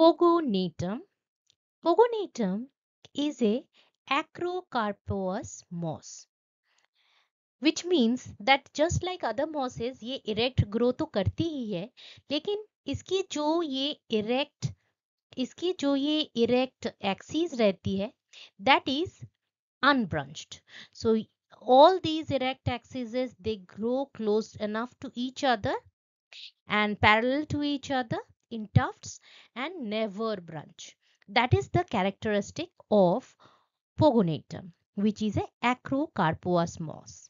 Pogonatum. Pogonatum is a acrocarpous moss which means that just like other mosses ये erect growth तो करती ही है लेकिन इसकी जो ये erect, इसकी जो ये erect एक्सीज रहती है that is unbranched so all these erect axes they grow close enough to each other and parallel to each other in tufts and never branch. That is the characteristic of Pogonatum, which is a acrocarpous moss.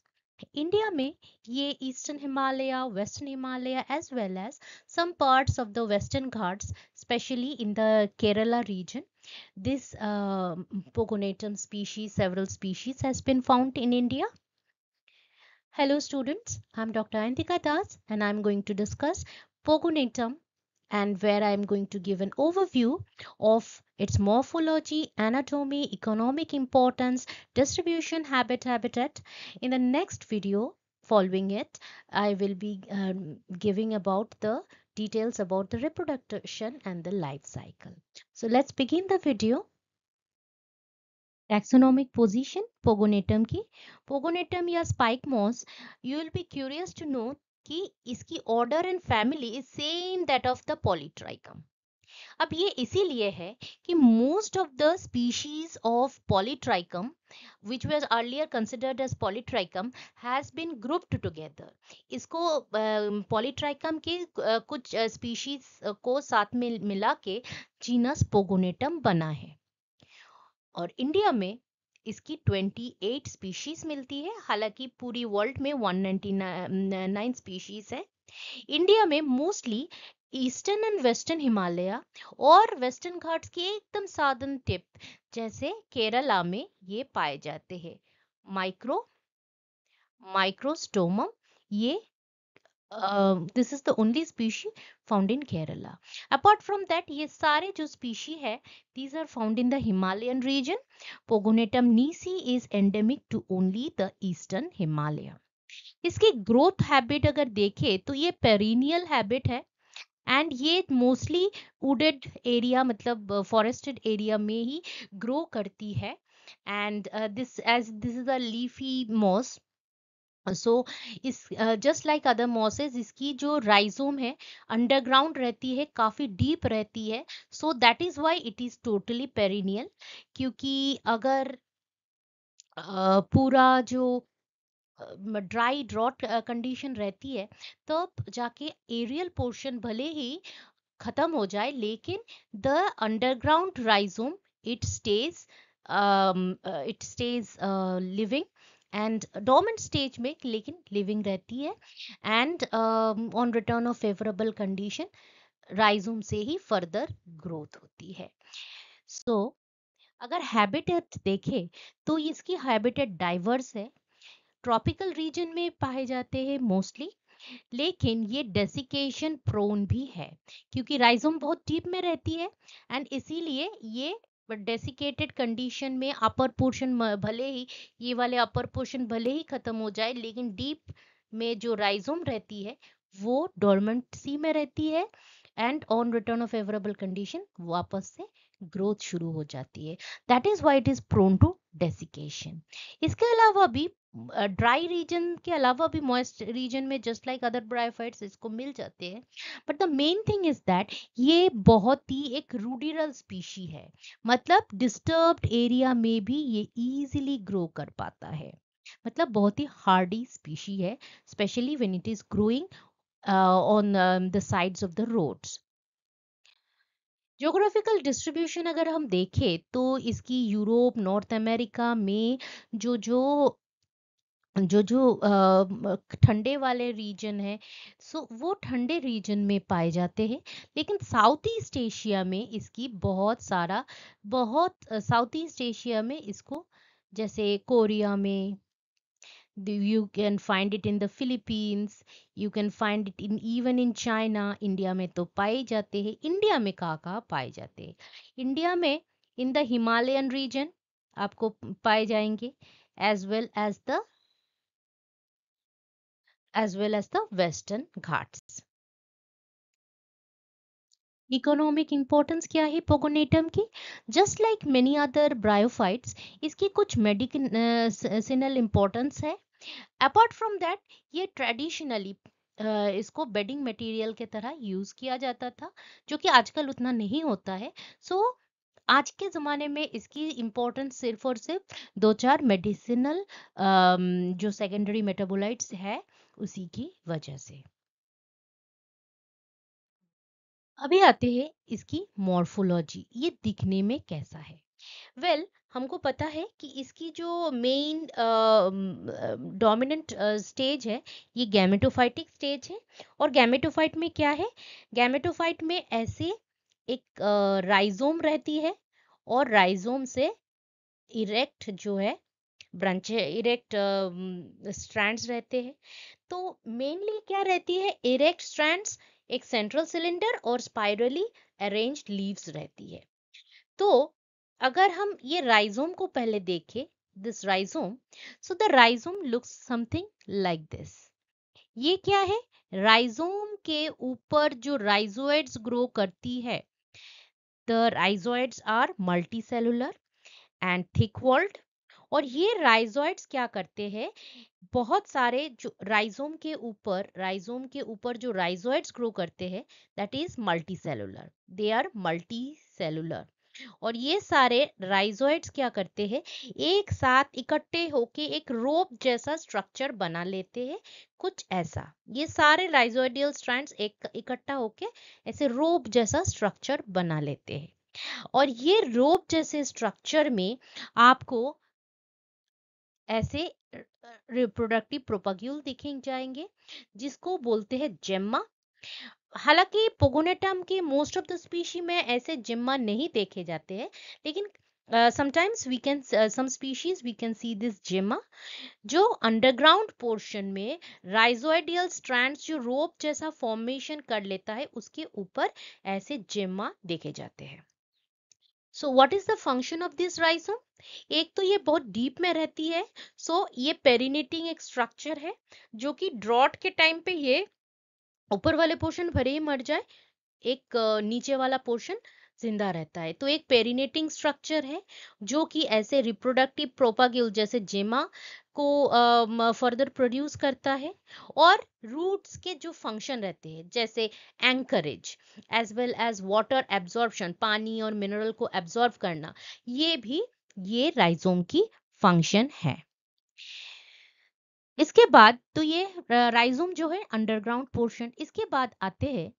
India India में eastern Himalaya, western Himalaya, as well as some parts of the western Ghats, specially in the Kerala region, this um, pogonatum species several species has been found in india hello students i'm dr antika das and i'm going to discuss pogonatum and where I'm going to give an overview of its morphology, anatomy, economic importance, distribution, habit, habitat. In the next video following it, I will be um, giving about the details about the reproduction and the life cycle. So let's begin the video. Taxonomic position, pogonatum ki. Pogonatum ya spike moss, you will be curious to know कि इसकी order and family is same that of the Polytrichum अब ये इसीलिए है कि most of the species of Polytrichum which was earlier considered as Polytrichum has been grouped together इसको Polytrichum uh, के uh, कुछ स्पीशीज uh, को साथ में मिला के जीनस पोगोनेटम बना है और इंडिया में इसकी 28 स्पीशीज मिलती है हालांकि पूरी वर्ल्ड में 199 स्पीशीज है इंडिया में mostly eastern and western Himalaya और वेस्टर्न घाट्स के एकदम साधन टिप जैसे केरला में ये पाए जाते हैं माइक्रो माइक्रोस्टोम ये Uh, this is the only species found in Kerala. Apart from that, ये सारे जो species है, these are found in the Himalayan region. Pogonetum nisi is endemic to only the eastern Himalaya. इसकी ग्रोथ हैबिट अगर देखें तो ये perennial habit है एंड ये मोस्टली उडेड एरिया मतलब फॉरेस्टेड एरिया में ही ग्रो करती है and this as this is a leafy moss so uh, इस जस्ट लाइक अदर मॉसेज इसकी जो राइजोम है अंडरग्राउंड रहती है काफ़ी डीप रहती है so that is why it is totally perennial क्योंकि अगर uh, पूरा जो ड्राई ड्रॉट कंडीशन रहती है तब तो जाके एरियल पोर्शन भले ही ख़त्म हो जाए लेकिन the underground rhizome it stays it stays living and dormant stage में लेकिन लिविंग रहती है and on return of favourable condition rhizome से ही फर्दर ग्रोथ होती है सो so, अगर हैबिटेट देखें तो इसकी हैबिटेट डाइवर्स है ट्रॉपिकल रीजन में पाए जाते हैं मोस्टली लेकिन ये डेसिकेशन प्रोन भी है क्योंकि राइजोम बहुत डीप में रहती है एंड इसीलिए ये बट डेसिकेटेड कंडीशन में अपर पोर्शन भले ही ये वाले अपर पोर्शन भले ही खत्म हो जाए लेकिन डीप में जो राइजोम रहती है वो सी में रहती है and on return of favourable condition वापस से ग्रोथ शुरू हो जाती है that is why it is prone to desiccation इसके अलावा भी ड्राई रीजन के अलावा भी मॉइस्ट रीजन में जस्ट लाइक अदर ब्रायोफाइट्स इसको मिल जाते हैं but the main thing is that ये बहुत ही एक रूडिरल स्पीशी है मतलब डिस्टर्ब्ड एरिया में भी ये इजीली ग्रो कर पाता है मतलब बहुत ही हार्डी स्पीशी है specially when it is growing on the sides of the roads geographical distribution अगर हम देखें तो इसकी यूरोप नॉर्थ अमेरिका में जो जो जो जो ठंडे वाले रीजन है सो वो ठंडे रीजन में पाए जाते हैं लेकिन साउथ ईस्ट एशिया में इसकी बहुत सारा बहुत साउथ ईस्ट एशिया में इसको जैसे कोरिया में you can find it in the Philippines you can find it in even in China India में तो पाए जाते हैं इंडिया में कहाँ कहाँ पाए जाते हैं इंडिया में इन द हिमालयन रीजन आपको पाए जाएंगे as well as the as well as the Western Ghats. Economic importance क्या है पोगोनेटम की just like many other bryophytes इसकी कुछ मेडिकल इंपॉर्टेंस है अपार्ट फ्रॉम दैट ये ट्रेडिशनली इसको बेडिंग मटेरियल के तरह यूज़ किया जाता था जो कि आजकल उतना नहीं होता है सो so, आज के ज़माने में इसकी इम्पोर्टेंस सिर्फ और सिर्फ दो चार मेडिसिनल जो सेकेंडरी मेटाबोलाइट्स है उसी की वजह से अभी आते हैं इसकी मॉर्फोलॉजी ये दिखने में कैसा है वेल well, हमको पता है कि इसकी जो मेन डोमिनेंट स्टेज है ये गैमेटोफाइटिक स्टेज है और गैमेटोफाइट में क्या है गैमेटोफाइट में ऐसे एक राइजोम रहती है और राइजोम से इरेक्ट जो है ब्रांचे इरेक्ट स्ट्रैंड्स रहते हैं तो मेनली क्या रहती है इरेक्ट स्ट्रैंड्स एक सेंट्रल सिलेंडर और स्पाइरली अरेंज लीव्स रहती है तो अगर हम ये राइजोम को पहले देखें this rhizome so the rhizome looks something like this ये क्या है राइजोम के ऊपर जो राइजोइड्स ग्रो करती है the rhizoids are multicellular and thick walled और ये राइजोइड्स क्या करते हैं बहुत सारे जो राइजोम के ऊपर राइजोम के ऊपर जो राइजोइड्स ग्रो करते हैं that is multicellular they are multicellular और ये सारे राइजोइड्स क्या करते हैं एक साथ इकट्ठे होके एक रोप जैसा स्ट्रक्चर बना लेते हैं कुछ ऐसा ये सारे राइजोइडियल स्ट्रैंड्स एक इकट्ठा होके ऐसे रोप जैसा स्ट्रक्चर बना लेते हैं और ये रोप जैसे स्ट्रक्चर में आपको ऐसे रिप्रोडक्टिव प्रोपाग्यूल देखे जाएंगे जिसको बोलते हैं जेम्मा हालांकि पोगोनेटम के मोस्ट ऑफ द स्पीशी में ऐसे जेम्मा नहीं देखे जाते हैं लेकिन sometimes we can some species we can see this जिम्मा जो अंडरग्राउंड पोर्शन में राइजोइडियल स्ट्रैंड्स जो रोप जैसा फॉर्मेशन कर लेता है उसके ऊपर ऐसे जिम्मा देखे जाते हैं so what is the function of this rhizome एक तो ये बहुत डीप में रहती है सो so ये पेरिनेटिंग एक स्ट्रक्चर है जो कि ड्रॉट के टाइम पे ये ऊपर वाले पोर्शन भरे ही मर जाए एक नीचे वाला पोर्शन जिंदा रहता है तो एक पेरिनेटिंग स्ट्रक्चर है जो कि ऐसे रिप्रोडक्टिव प्रोपाग्यूल जैसे जेमा को फर्दर uh, प्रोड्यूस करता है और रूट्स के जो फंक्शन रहते हैं जैसे anchorage as well as water absorption पानी और मिनरल को एब्जॉर्ब करना ये भी ये राइजोम की फंक्शन है इसके बाद तो ये राइजोम जो है अंडरग्राउंड पोर्शन इसके बाद आते हैं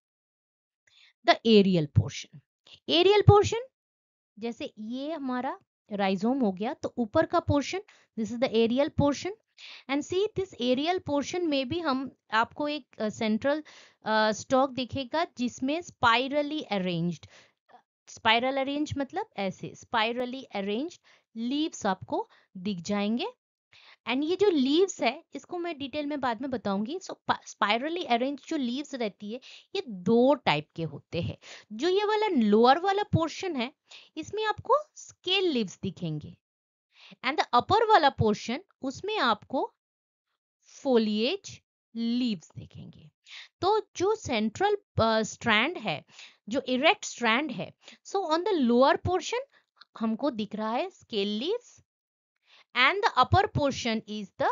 the aerial portion aerial portion जैसे ये हमारा राइजोम हो गया तो ऊपर का portion this is the aerial portion and see this aerial portion में भी हम आपको एक सेंट्रल स्टॉक दिखेगा जिसमें स्पाइरली अरेंज्ड स्पाइरल अरेंज मतलब ऐसे स्पाइरली अरेंज्ड लीव्स आपको दिख जाएंगे एंड ये जो लीव्स है इसको मैं डिटेल में बाद में बताऊंगी सो स्पायरली अरेंज जो लीव्स रहती है ये दो टाइप के होते हैं जो ये वाला लोअर वाला पोर्शन है इसमें आपको स्केल लीव्स दिखेंगे एंड द अपर वाला पोर्शन उसमें आपको फोलिएज लीव्स देखेंगे तो जो सेंट्रल स्ट्रैंड uh, है जो इरेक्ट स्ट्रैंड है so on the lower portion हमको दिख रहा है scale leaves and the upper portion is the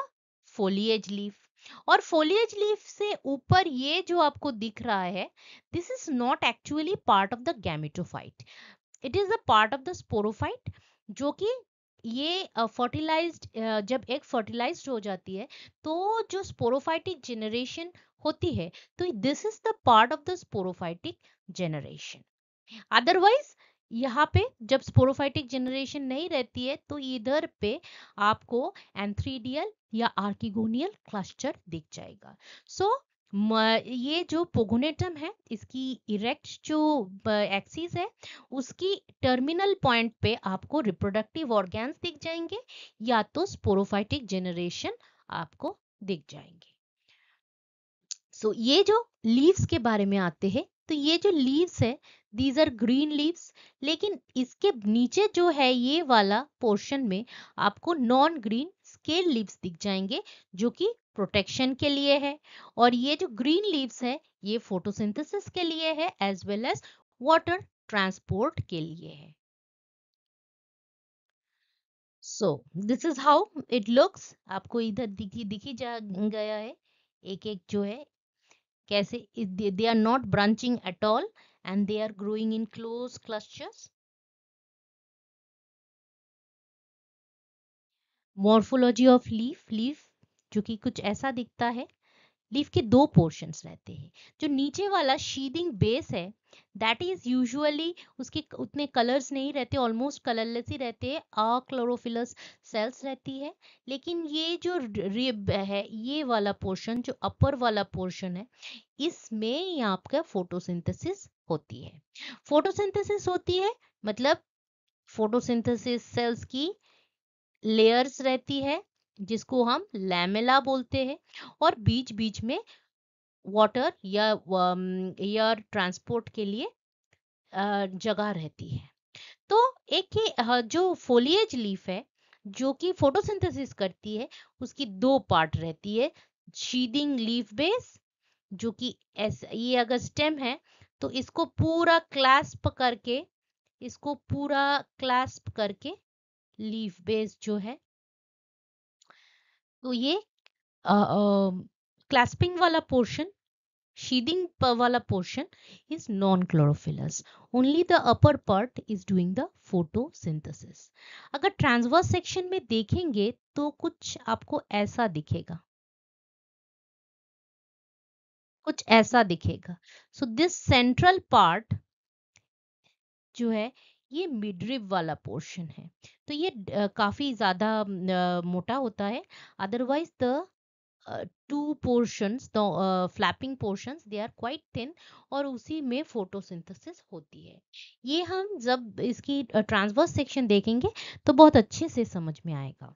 foliage leaf और फोलियज लीफ से ऊपर ये जो आपको दिख रहा है this is not actually part of the gametophyte it is a part of the sporophyte जो कि ये फर्टिलाइज्ड uh, जब एक फर्टिलाइज्ड हो जाती है तो जो स्पोरोफाइटिक जेनरेशन होती है तो this is the part of the sporophytic generation otherwise यहाँ पे जब स्पोरोफाइटिक जनरेशन नहीं रहती है तो इधर पे आपको एंथ्रीडियल या आर्किगोनियल क्लस्टर दिख जाएगा सो so, ये जो पोगोनेटम है इसकी इरेक्ट जो एक्सिस है उसकी टर्मिनल पॉइंट पे आपको रिप्रोडक्टिव ऑर्गेन्स दिख जाएंगे या तो स्पोरोफाइटिक जेनरेशन आपको दिख जाएंगे सो so, ये जो लीव्स के बारे में आते हैं तो ये जो लीव्स है दीज आर ग्रीन लीव्स लेकिन इसके नीचे जो है ये वाला पोर्शन में आपको नॉन ग्रीन स्केल लीव्स दिख जाएंगे जो कि प्रोटेक्शन के लिए है और ये जो ग्रीन लीव्स है ये फोटोसिंथेसिस के लिए है as well as water transport के लिए है so this is how it looks आपको इधर दिखी दिखी जा गया है एक एक जो है कैसे they are not branching at all and they are growing in close clusters morphology of leaf leaf जो कि कुछ ऐसा दिखता है लीफ के दो पोर्शंस रहते हैं जो नीचे वाला शीदिंग बेस है दैट इज यूजुअली उसके उतने कलर्स नहीं रहते ऑलमोस्ट कलरलेस ही रहते हैं क्लोरोफिलस सेल्स रहती है लेकिन ये जो रिब है ये वाला पोर्शन जो अपर वाला पोर्शन है इसमें आपका फोटोसिंथेसिस होती है फोटोसिंथेसिस होती है मतलब फोटोसिंथेसिस सेल्स की लेयर्स रहती है जिसको हम लैमेला बोलते हैं और बीच बीच में वाटर या एयर ट्रांसपोर्ट के लिए जगह रहती है तो एक ही जो फोलिएज लीफ है जो कि फोटोसिंथेसिस करती है उसकी दो पार्ट रहती है शीडिंग लीफ बेस जो कि ये अगर स्टेम है तो इसको पूरा क्लास्प करके इसको पूरा क्लास्प करके लीफ बेस जो है तो ये क्लैस्पिंग वाला पोर्शन शीडिंग वाला portion is non chlorophyllous only the upper part is doing the photosynthesis अगर ट्रांसवर्स सेक्शन में देखेंगे तो कुछ आपको ऐसा दिखेगा कुछ ऐसा दिखेगा सो दिस सेंट्रल पार्ट जो है ये मिडरिब वाला पोर्शन है तो ये काफी ज्यादा मोटा होता है otherwise the two portion flapping portion they are quite thin और उसी में फोटोसिंथेसिस होती है ये हम जब इसकी ट्रांसवर्स सेक्शन देखेंगे तो बहुत अच्छे से समझ में आएगा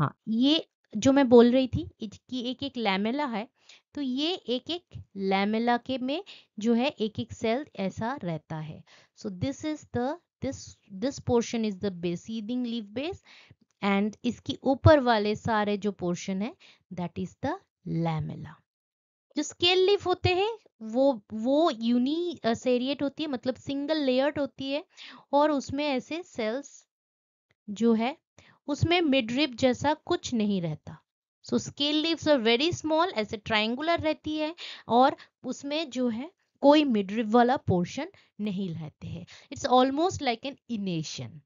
हाँ ये जो मैं बोल रही थी कि एक एक लैमेला है तो ये एक एक लैमेला के में जो है एक एक सेल ऐसा रहता है so this is the this this portion is the बेसीडिंग लीव बेस एंड इसकी ऊपर वाले सारे जो पोर्शन है दैट इज द लैमेला जो स्केल लीफ होते हैं वो वो यूनी सेरिएट होती है मतलब सिंगल लेयर्ड होती है और उसमें ऐसे सेल्स जो है उसमें मिडरिप जैसा कुछ नहीं रहता so scale leaves are very small ऐसे ट्राइंगुलर रहती है और उसमें जो है कोई मिडरिप वाला पोर्शन नहीं रहते हैं it's almost like an enation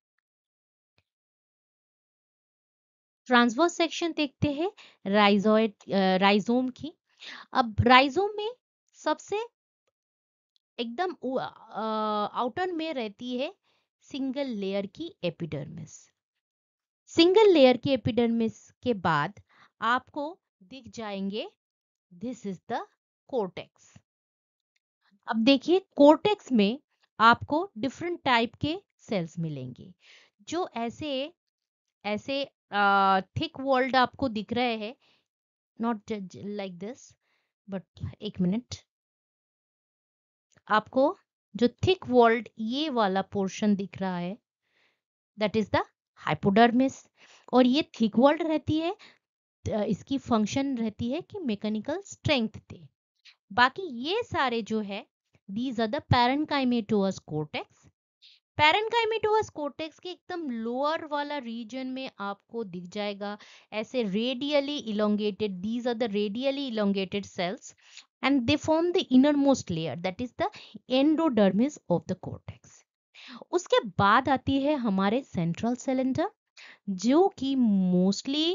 transverse section देखते हैं राइजोइड राइजोम की अब राइजोम में सबसे एकदम आउटर में रहती है सिंगल लेयर की एपिडर्मिस सिंगल लेयर के एपिडर्मिस के बाद आपको दिख जाएंगे दिस इज द कोटेक्स अब देखिए कोटेक्स में आपको डिफरेंट टाइप के सेल्स मिलेंगे जो ऐसे ऐसे थिक वर्ल्ड आपको दिख रहे हैं नॉट लाइक दिस बट एक मिनट आपको जो थिक वर्ल्ड ये वाला पोर्शन दिख रहा है दैट इज द हाइपोडर्मिस और ये थिक वर्ल्ड रहती है इसकी फंक्शन रहती है कि मैकेनिकल स्ट्रेंथ दे बाकी ये सारे जो है these are the parenchymatous cortex parenchymatous cortex के एकदम लोअर वाला रीजन में आपको दिख जाएगा ऐसे radially elongated these are the radially elongated cells and they form the innermost layer that is the endodermis of the cortex उसके बाद आती है हमारे सेंट्रल सिलेंडर जो कि mostly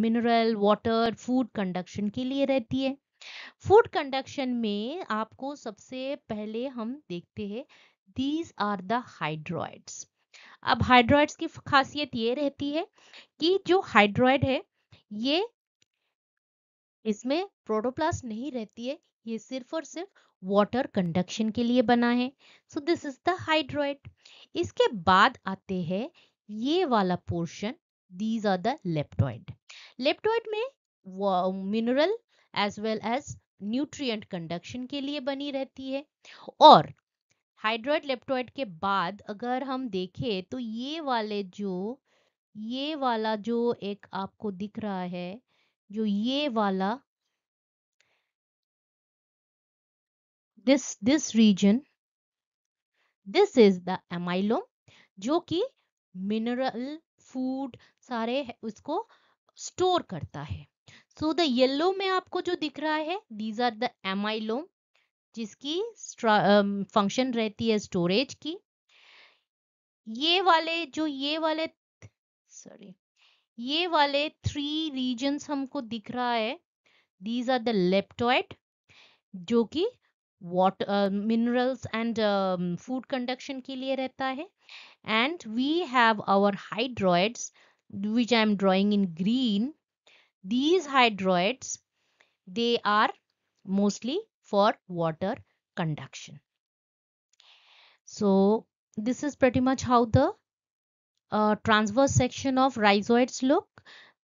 mineral water food conduction के लिए रहती है फूड कंडक्शन में आपको सबसे पहले हम देखते हैं दीज आर द हाइड्रॉइड्स अब हाइड्रॉइड्स की खासियत ये रहती है कि जो हाइड्रॉइड है ये इसमें प्रोटोप्लास्ट नहीं रहती है ये सिर्फ और सिर्फ वाटर कंडक्शन के लिए बना है so this is the hydroid इसके बाद आते हैं ये वाला portion these are the leptoid leptoid में mineral as well as nutrient conduction के लिए बनी रहती है और हाइड्रोइड लेप्टोइड के बाद अगर हम देखें तो ये वाले जो ये वाला जो एक आपको दिख रहा है जो ये वाला this this region this is the amylom जो कि मिनरल फूड सारे उसको स्टोर करता है सो द येलो में आपको जो दिख रहा है दीज आर द एमाइलोम जिसकी फंक्शन um, रहती है स्टोरेज की ये वाले जो ये वाले सॉरी ये वाले थ्री रीजन्स हमको दिख रहा है दीज आर द लेप्टोइड जो कि water uh, minerals and um, food conduction के लिए रहता है and we have our hydroids which I am drawing in green these hydroids they are mostly for water conduction so this is pretty much how the uh, transverse section of rhizoids look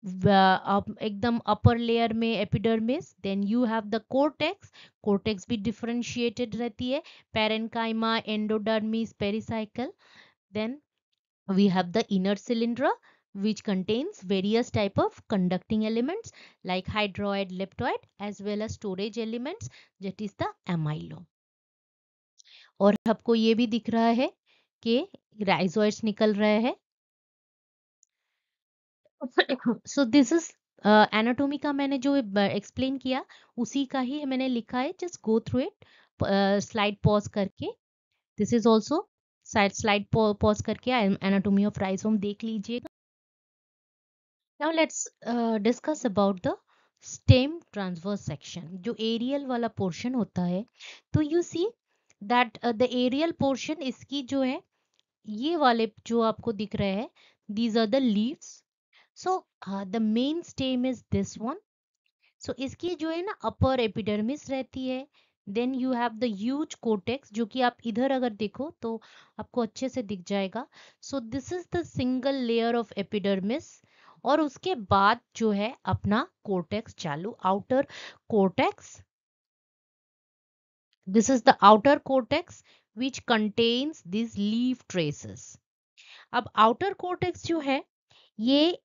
एकदम upper layer में epidermis then you have the cortex cortex भी differentiated रहती है parenchyma endodermis pericycle then we have the inner cylinder which contains various type of conducting elements like hydroid leptoid as well as storage elements that is the amylo और आपको ये भी दिख रहा है कि राइजोइड्स निकल रहे हैं सो दिस इज एनाटोमी का मैंने जो एक्सप्लेन किया उसी का ही मैंने लिखा है just go through it slide pause करके this is also slide pause करके एनाटोमी ऑफ राइजोम देख लीजिएगा now let's discuss about the stem transverse section जो एरियल वाला पोर्शन होता है तो you see that the aerial portion इसकी जो है ये वाले जो आपको दिख रहे हैं these are the leaves so the main stem is this one so इसकी जो है ना अपर एपिडर्मिस रहती है then you have the use cortex जो कि आप इधर अगर देखो तो आपको अच्छे से दिख जाएगा so this is the single layer of epidermis और उसके बाद जो है अपना कोटेक्स चालू outer cortex this is the outer cortex which contains this leaf traces अब आउटर कोटेक्स जो है ये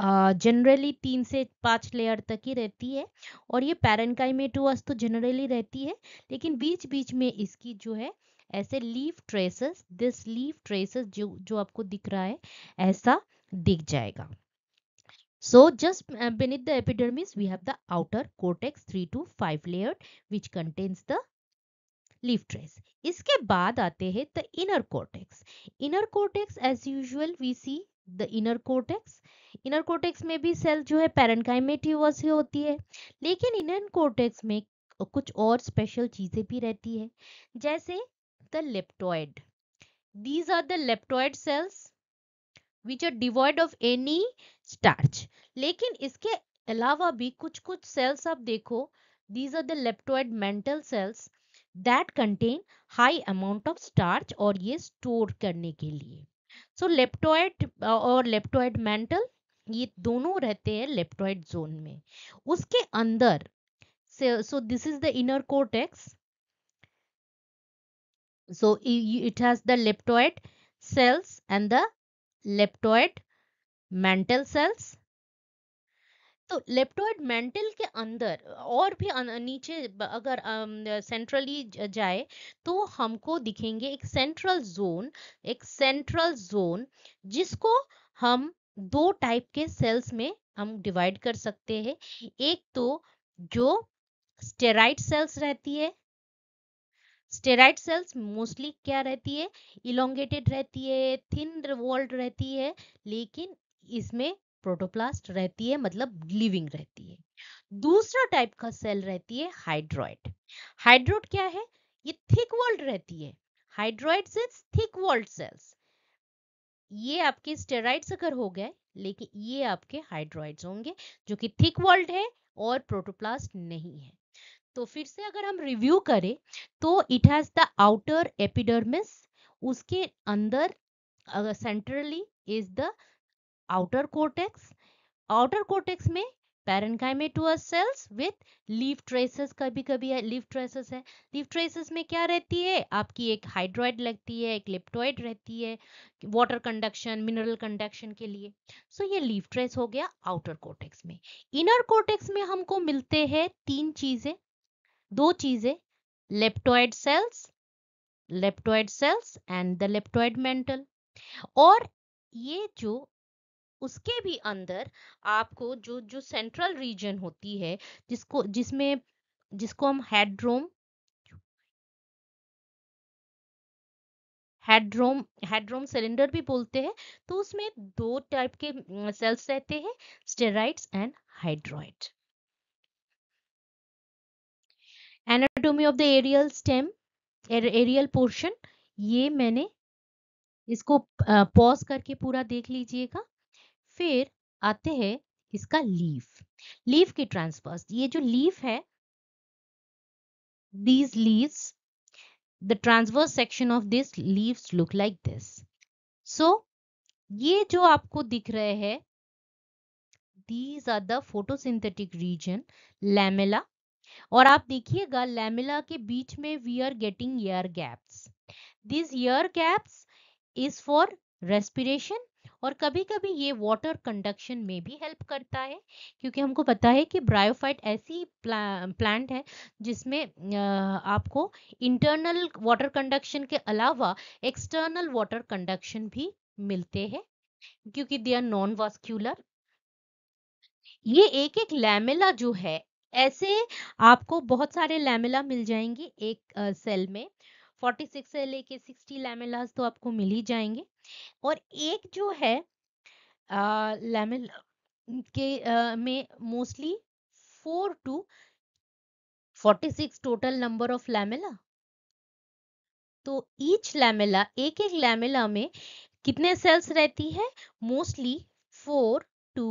जनरली तीन से पांच लेयर तक ही रहती है और ये पैरनकाइमेटोअस तो जनरली रहती है लेकिन बीच बीच में इसकी जो है ऐसे leaf traces this leaf traces जो जो आपको दिख रहा है ऐसा दिख जाएगा so just uh, beneath the epidermis we have the outer cortex three two five layer which contains the leaf trace इसके बाद आते हैं the inner cortex inner cortex as usual we see the inner cortex inner cortex में भी cell जो है पैरेंकाइमेटिव से होती है लेकिन इनर कोटेक्स में कुछ और स्पेशल चीजें भी रहती है जैसे the leptoid these are the leptoid cells which are devoid of any starch लेकिन इसके अलावा भी कुछ कुछ सेल्स आप देखो these are the leptoid mantle cells that contain high amount of starch और ये स्टोर करने के लिए सो लेप्टोइड और लेप्टोइड मेंटल ये दोनों रहते हैं लेप्टॉइड जोन में उसके अंदर so this is the inner cortex so it has the leptoid cells and the leptoid mantle cells तो लेप्टोइड मेंटल के अंदर और भी नीचे अगर सेंट्रली जाए तो हमको दिखेंगे एक सेंट्रल जोन एक सेंट्रल जोन जिसको हम दो टाइप के सेल्स में हम डिवाइड कर सकते हैं एक तो जो स्टेराइड सेल्स रहती है स्टेराइड सेल्स मोस्टली क्या रहती है इलोंगेटेड रहती है थिन वॉल्ड रहती है लेकिन इसमें प्रोटोप्लास्ट रहती है मतलब लिविंग रहती है दूसरा टाइप का सेल रहती है हाइड्रॉइड हाइड्रोइड क्या है ये थिक वॉल्ड रहती है hydroid cells thick walled cells ये आपके स्टेराइड्स अगर हो गए लेकिन ये आपके हाइड्रॉइड्स होंगे जो कि थिक वॉल्ड है और प्रोटोप्लास्ट नहीं है तो फिर से अगर हम रिव्यू करें तो it has the outer epidermis उसके अंदर centrally is the outer cortex outer cortex में parenchymatous cells with leaf traces कभी कभी है लीफ ट्रेसेस है लीव ट्रेसेस में क्या रहती है आपकी एक हाइड्रॉइड लगती है एक लिप्टॉइड रहती है वाटर कंडक्शन मिनरल कंडक्शन के लिए सो so, ये लीव ट्रेस हो गया आउटर कोटेक्स में इनर कोटेक्स में हमको मिलते हैं तीन चीजें दो चीजें leptoid cells leptoid cells and the leptoid mantle और ये जो उसके भी अंदर आपको जो जो सेंट्रल रीजन होती है जिसको जिसमें जिसको हम हेड्रोम हेड्रोम हेड्रोम सिलेंडर भी बोलते हैं तो उसमें दो टाइप के सेल्स रहते हैं stereids and hydroid anatomy of the aerial stem aerial portion ये मैंने इसको पॉज करके पूरा देख लीजिएगा फिर आते हैं इसका लीफ लीफ की ट्रांसफर्स ये जो लीफ है these leaf the transverse section of this leaves look like this so ये जो आपको दिख रहे हैं these are the photosynthetic region lamella और आप देखिएगा लैमेला के बीच में we are getting air gaps this air gaps is for respiration और कभी कभी ये वाटर कंडक्शन में भी हेल्प करता है क्योंकि हमको पता है कि ब्रायोफाइट ऐसी प्ला, प्लांट है जिसमें आपको इंटरनल वाटर कंडक्शन के अलावा एक्सटर्नल वाटर कंडक्शन भी मिलते हैं क्योंकि दे आर नॉन वास्क्यूलर ये एक एक लैमेला जो है ऐसे आपको बहुत सारे लैमेला मिल जाएंगे एक सेल में 46 से लेके सिक्सटी लैमेलास तो आपको मिल ही जाएंगे और एक जो है लैमेल के आ, में mostly four to 46 total number of lamella तो ईच लैमेला एक एक लैमेला में कितने सेल्स रहती है मोस्टली फोर टू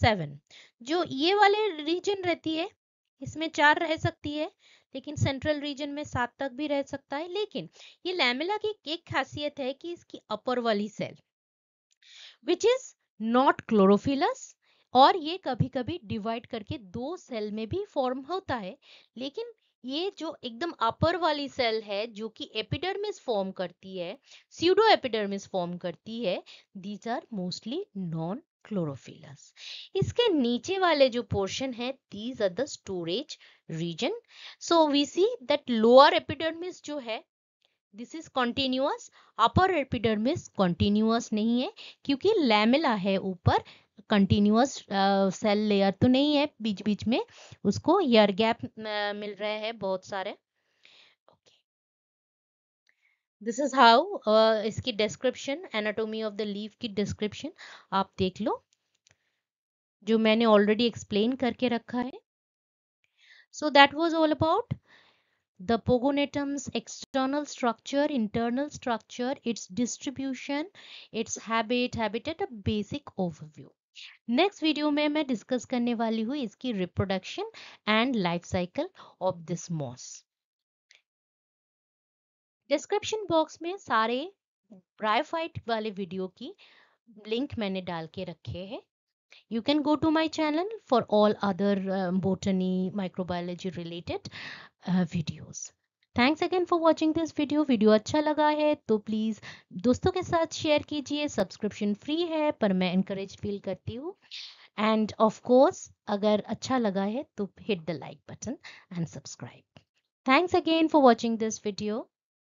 सेवन जो ये वाले रीजन रहती है इसमें चार रह सकती है लेकिन सेंट्रल रीजन में सात तक भी रह सकता है लेकिन ये लैमेला की एक खासियत है कि इसकी अपर वाली cell which is not chlorophyllous और ये कभी कभी डिवाइड करके दो सेल में भी फॉर्म होता है लेकिन ये जो एकदम अपर वाली सेल है जो कि एपिडर्मिस फॉर्म करती है सीडो एपिडर्मिस फॉर्म करती है these are mostly non chlorophyllous इसके नीचे वाले जो पोर्शन है these are the storage region so we see that lower epidermis जो है this is continuous upper epidermis continuous नहीं है क्योंकि लैमिला है ऊपर कंटिन्यूस सेल लेयर तो नहीं है बीच बीच में उसको ईयर गैप uh, मिल रहे हैं बहुत सारे दिस इज हाउ इसकी description anatomy of the leaf की डिस्क्रिप्शन आप देख लो जो मैंने ऑलरेडी एक्सप्लेन करके रखा है so that was all about the Pogonatum's external structure internal structure its distribution its habit habitat a basic next video में मैं डिस्कस करने वाली हूँ इसकी reproduction and life cycle of this moss description box में सारे ब्रायोफाइट वाले video की लिंक मैंने डाल के रखे है you can go to my channel for all other botany microbiology related videos thanks again for watching this video video अच्छा लगा है तो प्लीज़ दोस्तों के साथ शेयर कीजिए सब्सक्रिप्शन फ्री है पर मैं इंकरेज फील करती हूँ एंड ऑफकोर्स अगर अच्छा लगा है तो hit the like button and subscribe thanks again for watching this video